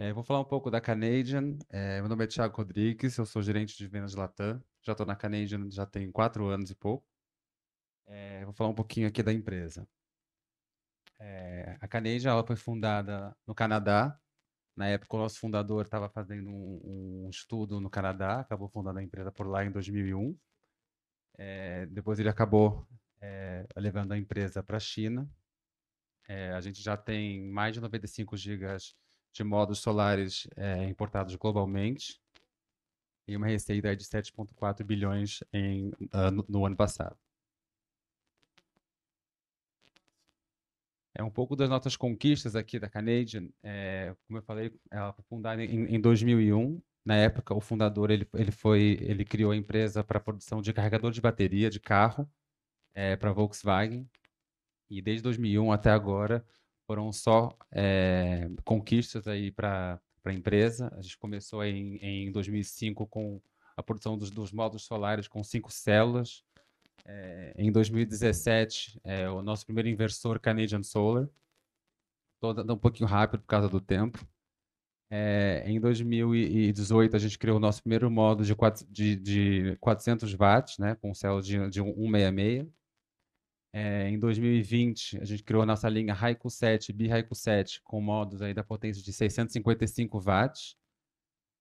É, vou falar um pouco da Canadian. É, meu nome é Thiago Rodrigues, eu sou gerente de vendas de Latam. Já estou na Canadian já tem quatro anos e pouco. É, vou falar um pouquinho aqui da empresa. É, a Canadian ela foi fundada no Canadá. Na época, o nosso fundador estava fazendo um, um, estudo no Canadá, acabou fundando a empresa por lá em 2001. É, depois ele acabou é, levando a empresa para a China. a gente já tem mais de 95 gigas de módulos solares é, importados globalmente e uma receita de 7,4 bilhões em, uh, no, no ano passado. É um pouco das nossas conquistas aqui da Canadian. É, eh, como eu falei, ela foi fundada em, em 2001. Na época, o fundador ele, ele foi ele criou a empresa para produção de carregador de bateria de carro é, para Volkswagen. E desde 2001 até agora, foram só é, conquistas aí para a empresa. A gente começou em, em 2005 com a produção dos, dos módulos solares com cinco células. É, em 2017, é, eh, o nosso primeiro inversor Canadian Solar. Estou dando um pouquinho rápido por causa do tempo. É, em 2018, a gente criou o nosso primeiro módulo de, de, de 400 watts, né, com célula de, de 166. É, em 2020, a gente criou a nossa linha Raico 7, Bi Raico 7, com modos aí da potência de 655 watts.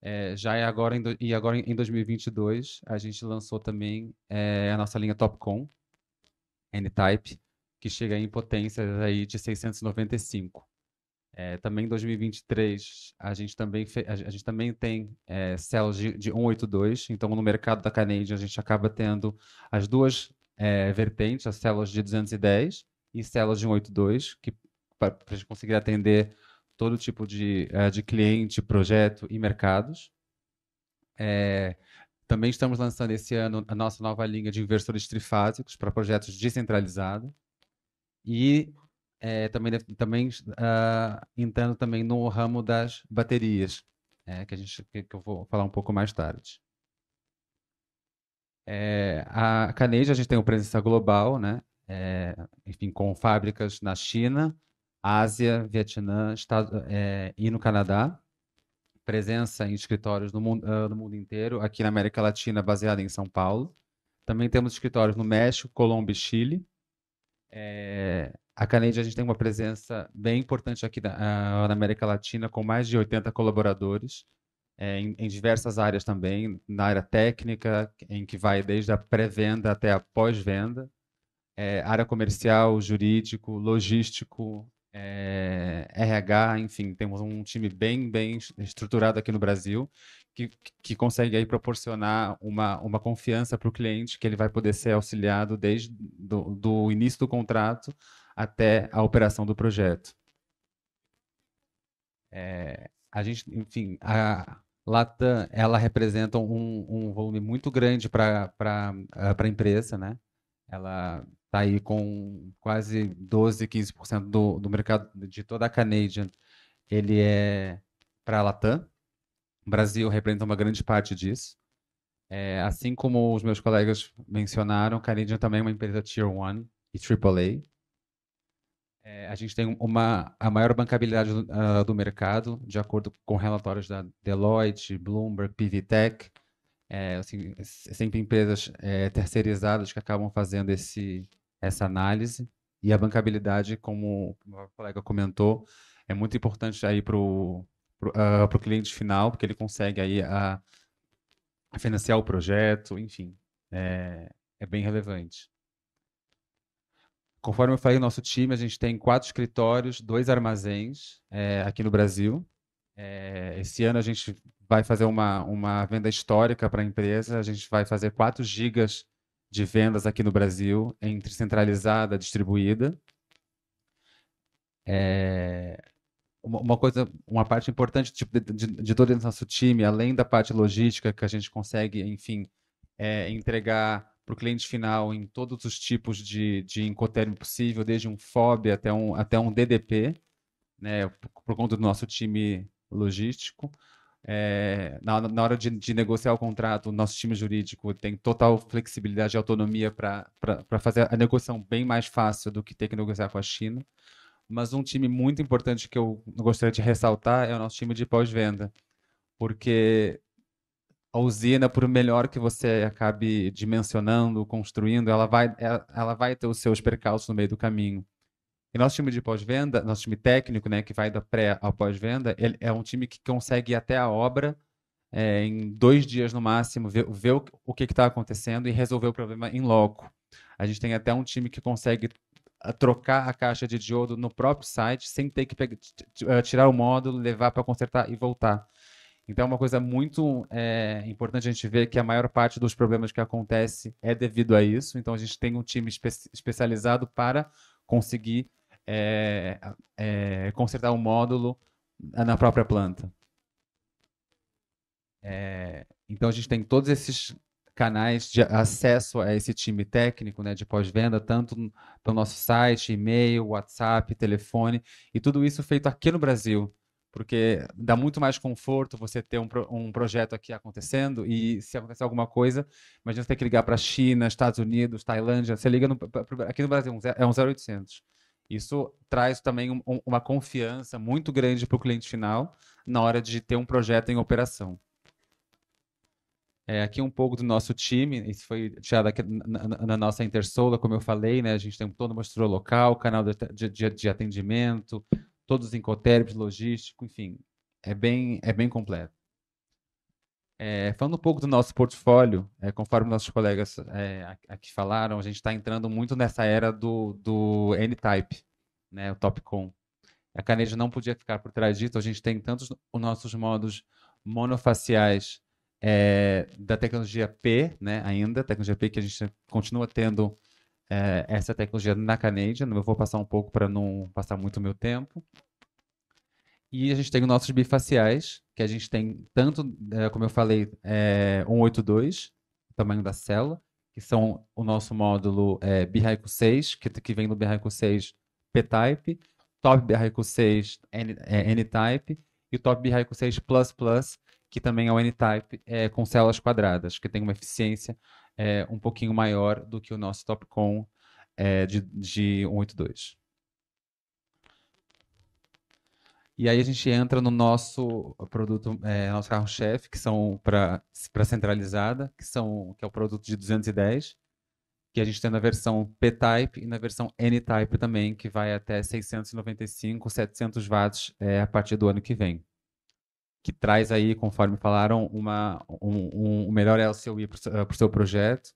É, já é agora em, do, e agora em 2022, a gente lançou também é, a nossa linha Topcon N-Type, que chega em potências aí de 695. É, também em 2023, a gente também, a gente também tem é, de, de 182, então no mercado da Canadian a gente acaba tendo as duas é, vertentes, as células de 210 e células de 182, que para a gente conseguir atender todo tipo de, é, de cliente, projeto e mercados. É, também estamos lançando esse ano a nossa nova linha de inversores trifásicos para projetos descentralizados. E é, também, também uh, entrando também no ramo das baterias, é, que, a gente, que, eu vou falar um pouco mais tarde. É, a Caneja, a gente tem uma presença global, né? É, enfim, com fábricas na China, Ásia, Vietnã Estado, é, e no Canadá. Presença em escritórios no mundo, uh, no mundo inteiro, aqui na América Latina, baseada em São Paulo. Também temos escritórios no México, Colômbia e Chile. É, a Canedia, a gente tem uma presença bem importante aqui na, ah, na América Latina, com mais de 80 colaboradores é, em, em, diversas áreas também, na área técnica, em que vai desde a pré-venda até a pós-venda, é, área comercial, jurídico, logístico, é, RH, enfim, temos um time bem, bem estruturado aqui no Brasil, que, que consegue aí proporcionar uma, uma confiança para o cliente, que ele vai poder ser auxiliado desde do, do início do contrato até a operação do projeto. É, a gente, enfim, a, Latam, ela representa um, um volume muito grande para a eh, empresa, né? Ela está aí com quase 12, 15% do, do mercado de toda a Canadian. Ele é para a Latam. O Brasil representa uma grande parte disso. É, assim como os meus colegas mencionaram, Canadian também é uma empresa Tier 1 e AAA. É, a gente tem uma, a maior bancabilidade do, uh, do, mercado, de acordo com relatórios da Deloitte, Bloomberg, PVTech, é, assim, é sempre empresas é, terceirizadas que acabam fazendo esse, essa análise. E a bancabilidade, como o colega comentou, é muito importante aí para o uh, cliente final, porque ele consegue aí a, ah, a financiar o projeto, enfim, é, é bem relevante. Conforme eu falei, o nosso time, a gente tem quatro escritórios, dois armazéns é, aqui no Brasil. É, esse ano a gente vai fazer uma, uma venda histórica para a empresa. A gente vai fazer 4 gigas de vendas aqui no Brasil, entre centralizada e distribuída. É, uma, coisa, uma parte importante tipo, de, de, de, todo o nosso time, além da parte logística que a gente consegue, enfim, é, entregar para o cliente final em todos os tipos de, de incoterm possível, desde um FOB até um, até um DDP, né, por conta do nosso time logístico. É, na, na, hora de, de, negociar o contrato, o nosso time jurídico tem total flexibilidade e autonomia para fazer a negociação bem mais fácil do que ter que negociar com a China. Mas um time muito importante que eu gostaria de ressaltar é o nosso time de pós-venda, porque a usina, por melhor que você acabe dimensionando, construindo, ela vai, é, ela vai ter os seus percalços no meio do caminho. E nosso time de pós-venda, nosso time técnico, né, que vai da pré ao pós-venda, ele é um time que consegue ir até a obra é, em dois dias no máximo, ver, ver o, o que está acontecendo e resolver o problema em loco. A gente tem até um time que consegue ah, trocar a caixa de diodo no próprio site sem ter que pegar, ah, tirar o módulo, levar para consertar e voltar. Então, é uma coisa muito é, importante a gente ver que a maior parte dos problemas que acontece é devido a isso. Então, a gente tem um time espe especializado para conseguir é, é, consertar o um módulo na própria planta. É, então, a gente tem todos esses canais de acesso a esse time técnico né, de pós-venda, tanto no nosso site, e-mail, WhatsApp, telefone, e tudo isso feito aqui no Brasil porque dá muito mais conforto você ter um, um projeto aqui acontecendo e se acontecer alguma coisa, imagina você ter que ligar para a China, Estados Unidos, Tailândia, você liga no, aqui no Brasil, é um 0800. Isso traz também um, um, uma confiança muito grande para o cliente final na hora de ter um projeto em operação. É, aqui um pouco do nosso time, isso foi tirado aqui na, na, na nossa Intersola, como eu falei, né? A gente tem todo uma estrutura local, canal de, de, de atendimento, todos os incoterms, logístico, enfim, é bem, é bem completo. É, falando um pouco do nosso portfólio, é, conforme nossos colegas é, aqui falaram, a gente está entrando muito nessa era do, do N-Type, né, o Topcon. A Caneja não podia ficar por trás disso, a gente tem tantos os nossos modos monofaciais é, da tecnologia P, né, ainda, tecnologia P que a gente continua tendo é, essa tecnologia na Canadian. Eu vou passar um pouco para não passar muito o meu tempo. E a gente tem os nossos bifaciais, que a gente tem tanto, é, como eu falei, é, 182, tamanho da célula, que são o nosso módulo é, 6, que, que vem do BRAICO 6 P-type, Top BRAICO 6 é, N-type e o Top BRAICO 6 Plus Plus, que também é o N-type é, com células quadradas, que tem uma eficiência é, um pouquinho maior do que o nosso TopCon é, de, de 182. E aí a gente entra no nosso produto, é, nosso carro-chefe, que são para centralizada, que são que é o produto de 210, que a gente tem na versão P-Type e na versão N-Type também, que vai até 695, 700 watts é, a partir do ano que vem que traz aí, conforme falaram, uma, um, um, melhor LCOI para o seu projeto.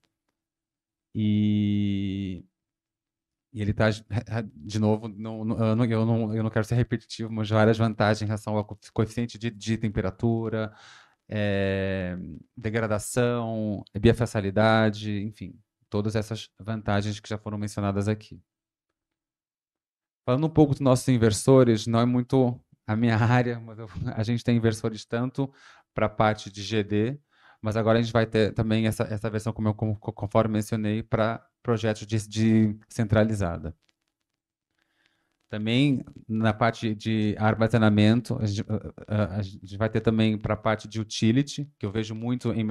E, e ele está, de novo, eu, não, eu não quero ser repetitivo, mas várias vantagens em relação ao coeficiente de, de temperatura, é, degradação, biofassalidade, enfim, todas essas vantagens que já foram mencionadas aqui. Falando um pouco dos nossos inversores, não é muito a minha área, mas eu, a gente tem inversores tanto para a parte de GD, mas agora a gente vai ter também essa, essa versão, como eu, conforme mencionei, para projetos de, de, centralizada. Também na parte de armazenamento, a gente, a gente vai ter também para a parte de utility, que eu vejo muito em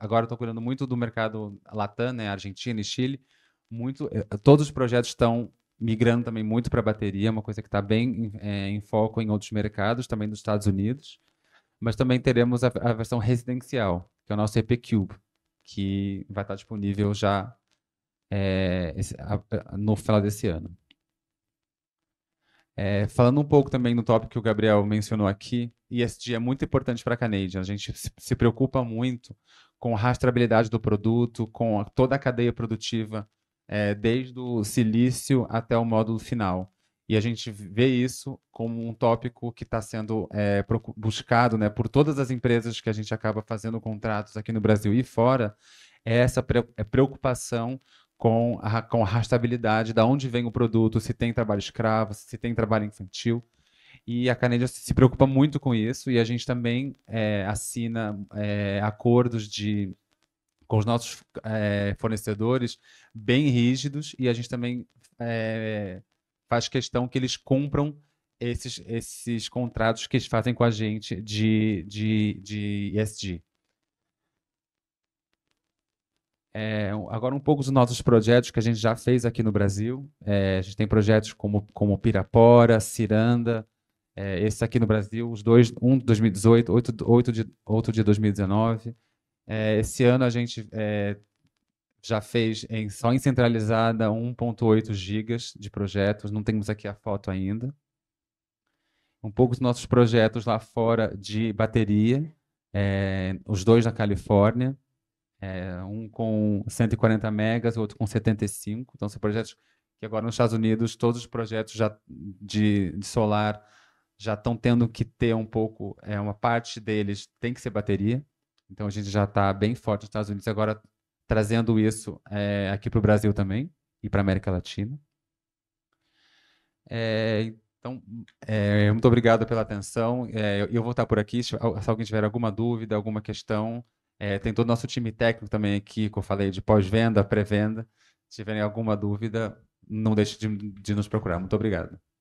agora estou cuidando muito do mercado Latam, né, Argentina e Chile, muito eh, todos os projetos estão migrando também muito para a bateria, uma coisa que está bem é, em foco em outros mercados, também nos Estados Unidos. Mas também teremos a, a versão residencial, que é o nosso EP Cube, que vai estar tá disponível já é, esse, a, no final desse ano. É, falando um pouco também no tópico que o Gabriel mencionou aqui, ESG é muito importante para a Canadian. A gente se preocupa muito com a rastreabilidade do produto, com a, toda a cadeia produtiva é, desde o silício até o módulo final. E a gente vê isso como um tópico que está sendo é, buscado né, por todas as empresas que a gente acaba fazendo contratos aqui no Brasil e fora, é essa é preocupação com a, com a rastabilidade, da onde vem o produto, se tem trabalho escravo, se tem trabalho infantil. E a Canedia se preocupa muito com isso e a gente também é, assina é, acordos de com os nossos é, fornecedores bem rígidos e a gente também é, faz questão que eles cumpram esses, esses contratos que eles fazem com a gente de, de, de ESG. É, agora um pouco dos nossos projetos que a gente já fez aqui no Brasil. É, a gente tem projetos como, como Pirapora, Ciranda, é, esse aqui no Brasil, os dois, um de 2018, outro, de, outro de 2019. É, esse ano a gente é, já fez em, só em centralizada 1,8 gigas de projetos, não temos aqui a foto ainda. Um pouco dos nossos projetos lá fora de bateria, é, os dois na Califórnia, é, um com 140 megas, outro com 75. Então, são projetos que agora nos Estados Unidos todos os projetos já de, de solar já estão tendo que ter um pouco, é, uma parte deles tem que ser bateria, então a gente já está bem forte nos Estados Unidos, agora trazendo isso é, aqui para o Brasil também e para a América Latina. É, então, é, muito obrigado pela atenção. É, eu, eu vou estar por aqui. Se, se alguém tiver alguma dúvida, alguma questão, é, tem todo o nosso time técnico também aqui, que eu falei, de pós-venda, pré-venda. Se tiverem alguma dúvida, não deixe de, de nos procurar. Muito obrigado.